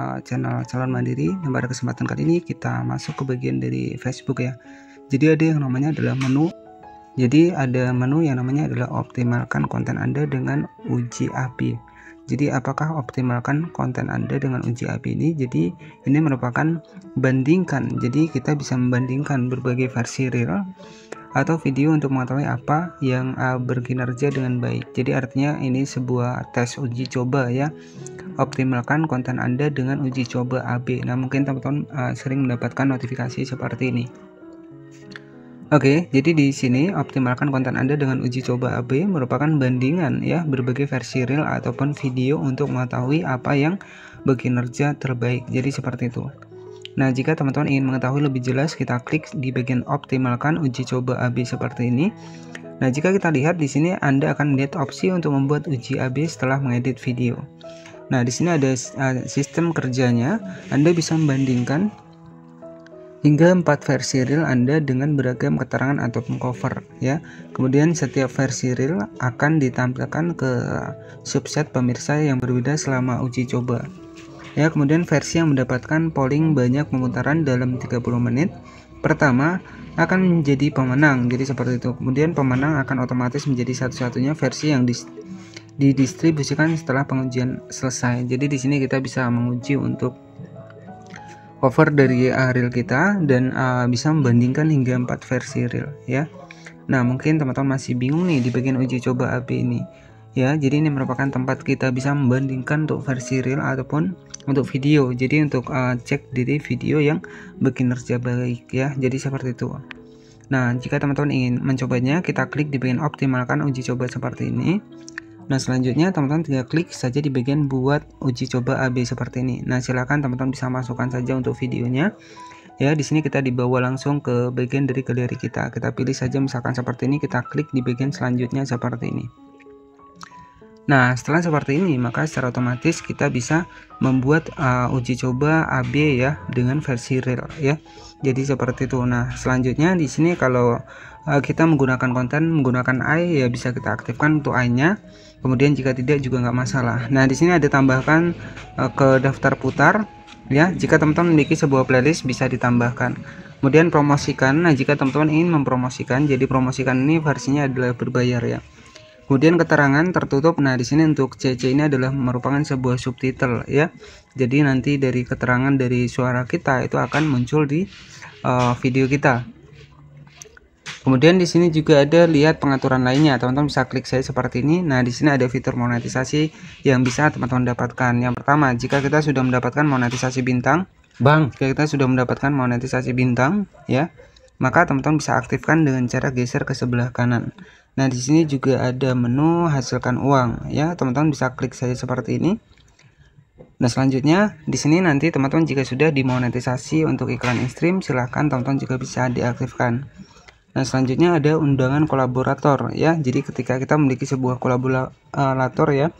Eh, channel Calon Mandiri. yang pada kesempatan kali ini kita masuk ke bagian dari Facebook ya. Jadi ada yang namanya adalah menu. Jadi ada menu yang namanya adalah optimalkan konten Anda dengan uji API. Jadi apakah optimalkan konten Anda dengan uji API ini? Jadi ini merupakan bandingkan. Jadi kita bisa membandingkan berbagai versi real atau video untuk mengetahui apa yang uh, berkinerja dengan baik. Jadi artinya ini sebuah tes uji coba ya. Optimalkan konten Anda dengan uji coba AB. Nah, mungkin teman-teman uh, sering mendapatkan notifikasi seperti ini. Oke, jadi di sini optimalkan konten Anda dengan uji coba AB merupakan bandingan ya berbagai versi real ataupun video untuk mengetahui apa yang berkinerja terbaik. Jadi seperti itu. Nah, jika teman-teman ingin mengetahui lebih jelas, kita klik di bagian optimalkan uji coba AB seperti ini. Nah, jika kita lihat di sini Anda akan melihat opsi untuk membuat uji AB setelah mengedit video. Nah, di sini ada sistem kerjanya. Anda bisa membandingkan hingga 4 versi real Anda dengan beragam keterangan ataupun cover ya. Kemudian setiap versi real akan ditampilkan ke subset pemirsa yang berbeda selama uji coba. Ya, kemudian versi yang mendapatkan polling banyak pemutaran dalam 30 menit pertama akan menjadi pemenang. Jadi seperti itu. Kemudian pemenang akan otomatis menjadi satu-satunya versi yang dis didistribusikan setelah pengujian selesai. Jadi di sini kita bisa menguji untuk cover dari uh, real kita dan uh, bisa membandingkan hingga empat versi real ya. Nah, mungkin teman-teman masih bingung nih di bagian uji coba api ini ya jadi ini merupakan tempat kita bisa membandingkan untuk versi real ataupun untuk video jadi untuk uh, cek diri video yang bekinerja baik ya jadi seperti itu nah jika teman-teman ingin mencobanya kita klik di bagian optimalkan uji coba seperti ini Nah selanjutnya teman-teman tinggal klik saja di bagian buat uji coba AB seperti ini. Nah silahkan teman-teman bisa masukkan saja untuk videonya. Ya di sini kita dibawa langsung ke bagian dari galeri kita. Kita pilih saja misalkan seperti ini. Kita klik di bagian selanjutnya seperti ini. Nah, setelah seperti ini, maka secara otomatis kita bisa membuat uh, uji coba AB ya dengan versi real ya. Jadi seperti itu. Nah, selanjutnya di sini kalau uh, kita menggunakan konten menggunakan I ya bisa kita aktifkan untuk I-nya. Kemudian jika tidak juga nggak masalah. Nah, di sini ada tambahkan uh, ke daftar putar ya. Jika teman-teman memiliki sebuah playlist bisa ditambahkan. Kemudian promosikan. Nah, jika teman-teman ingin mempromosikan, jadi promosikan ini versinya adalah berbayar ya. Kemudian keterangan tertutup. Nah, di sini untuk CC ini adalah merupakan sebuah subtitle ya. Jadi nanti dari keterangan dari suara kita itu akan muncul di uh, video kita. Kemudian di sini juga ada lihat pengaturan lainnya. Teman-teman bisa klik saya seperti ini. Nah, di sini ada fitur monetisasi yang bisa teman-teman dapatkan. Yang pertama, jika kita sudah mendapatkan monetisasi bintang, Bang, jika kita sudah mendapatkan monetisasi bintang ya, maka teman-teman bisa aktifkan dengan cara geser ke sebelah kanan. Nah, di sini juga ada menu hasilkan uang ya. Teman-teman bisa klik saja seperti ini. Nah, selanjutnya di sini nanti teman-teman jika sudah dimonetisasi untuk iklan stream silahkan teman-teman juga bisa diaktifkan. Nah, selanjutnya ada undangan kolaborator ya. Jadi ketika kita memiliki sebuah kolaborator ya,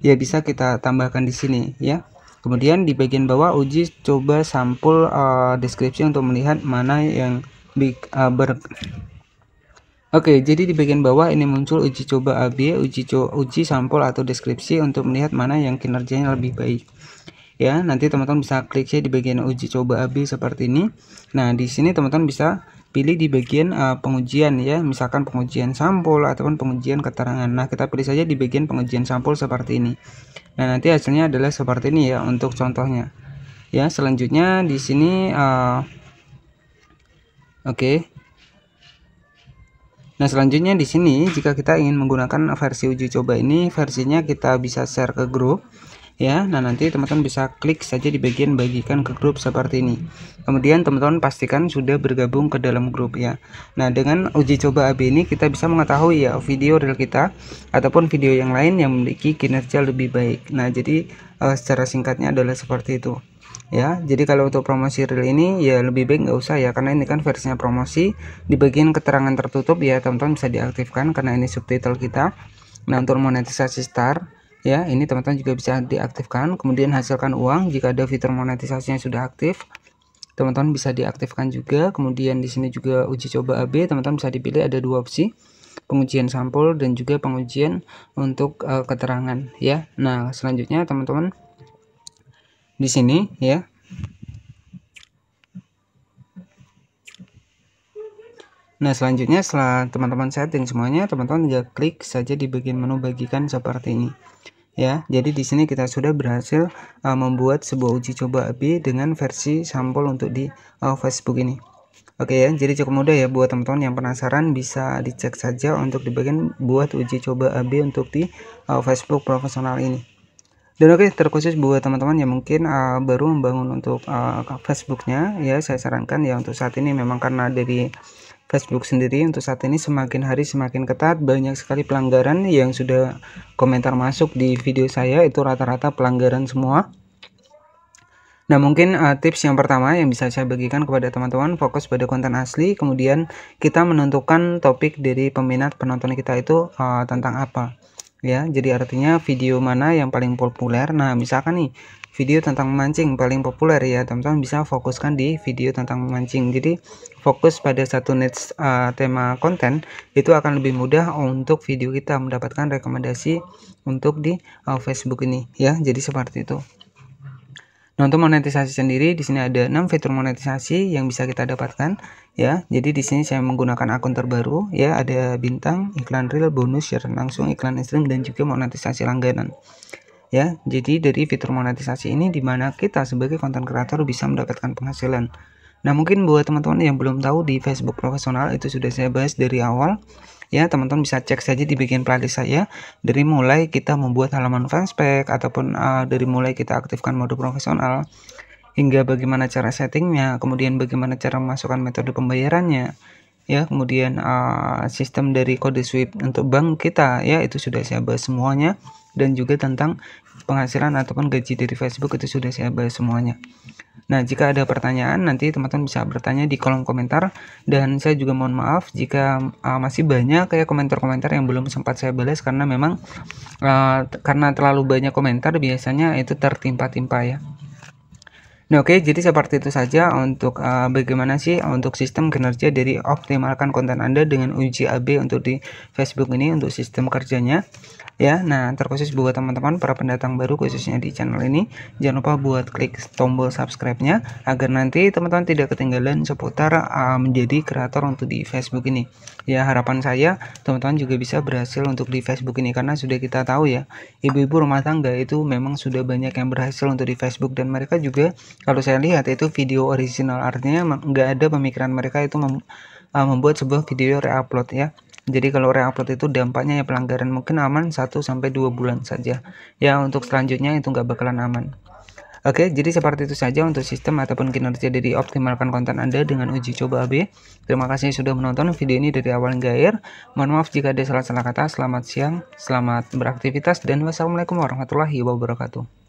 ya bisa kita tambahkan di sini ya. Kemudian di bagian bawah uji coba sampul uh, deskripsi untuk melihat mana yang big, uh, ber Oke, jadi di bagian bawah ini muncul uji coba AB, uji co uji sampel atau deskripsi untuk melihat mana yang kinerjanya lebih baik. Ya, nanti teman-teman bisa klik saja ya di bagian uji coba AB seperti ini. Nah, di sini teman-teman bisa pilih di bagian uh, pengujian ya, misalkan pengujian sampul ataupun pengujian keterangan. Nah, kita pilih saja di bagian pengujian sampul seperti ini. Nah, nanti hasilnya adalah seperti ini ya untuk contohnya. Ya, selanjutnya di sini uh, oke. Okay Nah, selanjutnya di sini jika kita ingin menggunakan versi uji coba ini, versinya kita bisa share ke grup ya. Nah, nanti teman-teman bisa klik saja di bagian bagikan ke grup seperti ini. Kemudian teman-teman pastikan sudah bergabung ke dalam grup ya. Nah, dengan uji coba AB ini kita bisa mengetahui ya video real kita ataupun video yang lain yang memiliki kinerja lebih baik. Nah, jadi eh, secara singkatnya adalah seperti itu ya jadi kalau untuk promosi real ini ya lebih baik nggak usah ya karena ini kan versinya promosi di bagian keterangan tertutup ya teman-teman bisa diaktifkan karena ini subtitle kita nah untuk monetisasi star ya ini teman-teman juga bisa diaktifkan kemudian hasilkan uang jika ada fitur monetisasinya sudah aktif teman-teman bisa diaktifkan juga kemudian di sini juga uji coba AB teman-teman bisa dipilih ada dua opsi pengujian sampul dan juga pengujian untuk uh, keterangan ya nah selanjutnya teman-teman di sini ya Nah selanjutnya setelah teman-teman setting semuanya teman-teman tinggal klik saja di bagian menu bagikan seperti ini ya jadi di sini kita sudah berhasil uh, membuat sebuah uji coba AB dengan versi sampel untuk di uh, Facebook ini Oke ya jadi cukup mudah ya buat teman-teman yang penasaran bisa dicek saja untuk di bagian buat uji coba AB untuk di eh, Facebook profesional ini dan oke okay, terkhusus buat teman-teman yang mungkin uh, baru membangun untuk uh, Facebooknya ya saya sarankan ya untuk saat ini memang karena dari Facebook sendiri untuk saat ini semakin hari semakin ketat banyak sekali pelanggaran yang sudah komentar masuk di video saya itu rata-rata pelanggaran semua Nah, mungkin uh, tips yang pertama yang bisa saya bagikan kepada teman-teman fokus pada konten asli, kemudian kita menentukan topik dari peminat penonton kita itu uh, tentang apa ya jadi artinya video mana yang paling populer nah misalkan nih video tentang memancing paling populer ya teman-teman bisa fokuskan di video tentang memancing jadi fokus pada satu niche uh, tema konten itu akan lebih mudah untuk video kita mendapatkan rekomendasi untuk di uh, Facebook ini ya jadi seperti itu Nah, untuk monetisasi sendiri di sini ada 6 fitur monetisasi yang bisa kita dapatkan ya. Jadi di sini saya menggunakan akun terbaru ya, ada bintang, iklan real, bonus, share langsung, iklan stream dan juga monetisasi langganan. Ya, jadi dari fitur monetisasi ini di mana kita sebagai konten kreator bisa mendapatkan penghasilan. Nah, mungkin buat teman-teman yang belum tahu di Facebook profesional itu sudah saya bahas dari awal ya teman-teman bisa cek saja di bagian playlist saya dari mulai kita membuat halaman fanspage ataupun uh, dari mulai kita aktifkan mode profesional hingga bagaimana cara settingnya kemudian bagaimana cara memasukkan metode pembayarannya ya kemudian uh, sistem dari kode swift untuk bank kita ya itu sudah saya bahas semuanya dan juga tentang penghasilan ataupun gaji dari Facebook itu sudah saya bahas semuanya. Nah, jika ada pertanyaan nanti teman-teman bisa bertanya di kolom komentar dan saya juga mohon maaf jika uh, masih banyak kayak komentar-komentar yang belum sempat saya balas karena memang uh, karena terlalu banyak komentar biasanya itu tertimpa-timpa ya. Nah, oke, okay, jadi seperti itu saja untuk uh, bagaimana sih untuk sistem kinerja dari optimalkan konten Anda dengan uji AB untuk di Facebook ini untuk sistem kerjanya. Ya, nah terkhusus buat teman-teman para pendatang baru khususnya di channel ini, jangan lupa buat klik tombol subscribe-nya agar nanti teman-teman tidak ketinggalan seputar uh, menjadi kreator untuk di Facebook ini. Ya, harapan saya teman-teman juga bisa berhasil untuk di Facebook ini karena sudah kita tahu ya, ibu-ibu rumah tangga itu memang sudah banyak yang berhasil untuk di Facebook dan mereka juga kalau saya lihat itu video original artinya nggak ada pemikiran mereka itu mem, eh, membuat sebuah video reupload ya jadi kalau reupload itu dampaknya ya pelanggaran mungkin aman 1 sampai 2 bulan saja ya untuk selanjutnya itu nggak bakalan aman Oke, jadi seperti itu saja untuk sistem ataupun kinerja dari optimalkan konten Anda dengan uji coba AB. Terima kasih sudah menonton video ini dari awal hingga akhir. Mohon maaf jika ada salah-salah kata. Selamat siang, selamat beraktivitas, dan wassalamualaikum warahmatullahi wabarakatuh.